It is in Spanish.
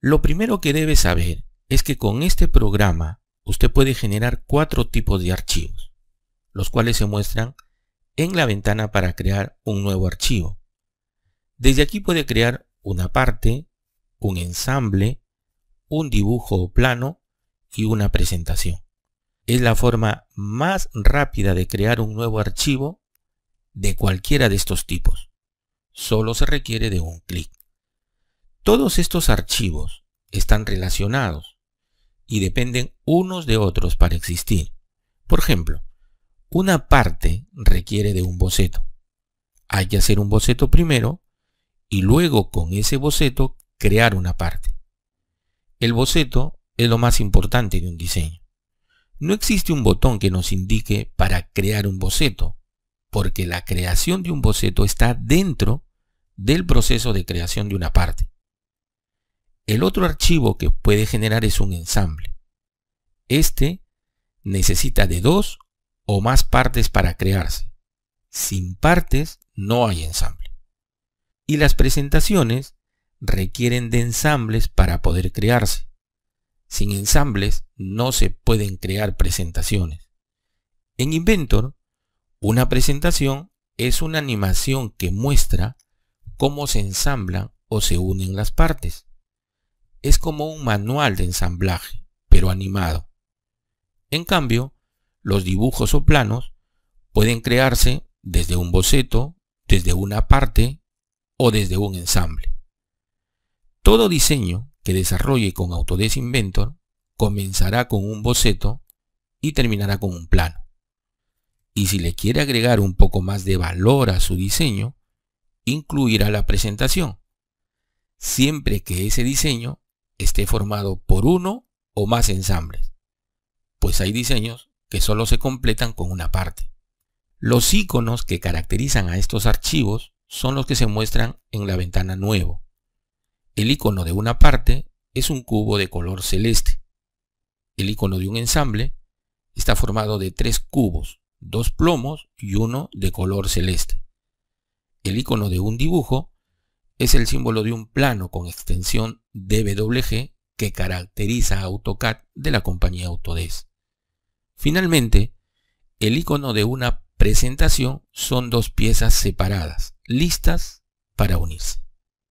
Lo primero que debe saber es que con este programa usted puede generar cuatro tipos de archivos, los cuales se muestran en la ventana para crear un nuevo archivo. Desde aquí puede crear una parte, un ensamble, un dibujo o plano y una presentación. Es la forma más rápida de crear un nuevo archivo de cualquiera de estos tipos. Solo se requiere de un clic. Todos estos archivos están relacionados y dependen unos de otros para existir. Por ejemplo, una parte requiere de un boceto. Hay que hacer un boceto primero y luego con ese boceto crear una parte. El boceto es lo más importante de un diseño. No existe un botón que nos indique para crear un boceto, porque la creación de un boceto está dentro del proceso de creación de una parte. El otro archivo que puede generar es un ensamble. Este necesita de dos o más partes para crearse. Sin partes no hay ensamble. Y las presentaciones requieren de ensambles para poder crearse. Sin ensambles no se pueden crear presentaciones. En Inventor, una presentación es una animación que muestra cómo se ensamblan o se unen las partes es como un manual de ensamblaje, pero animado. En cambio, los dibujos o planos pueden crearse desde un boceto, desde una parte o desde un ensamble. Todo diseño que desarrolle con Autodesk Inventor comenzará con un boceto y terminará con un plano. Y si le quiere agregar un poco más de valor a su diseño, incluirá la presentación, siempre que ese diseño esté formado por uno o más ensambles, pues hay diseños que solo se completan con una parte. Los iconos que caracterizan a estos archivos son los que se muestran en la ventana nuevo. El icono de una parte es un cubo de color celeste. El icono de un ensamble está formado de tres cubos, dos plomos y uno de color celeste. El icono de un dibujo es el símbolo de un plano con extensión DWG que caracteriza a AutoCAD de la compañía Autodesk. Finalmente, el icono de una presentación son dos piezas separadas, listas para unirse.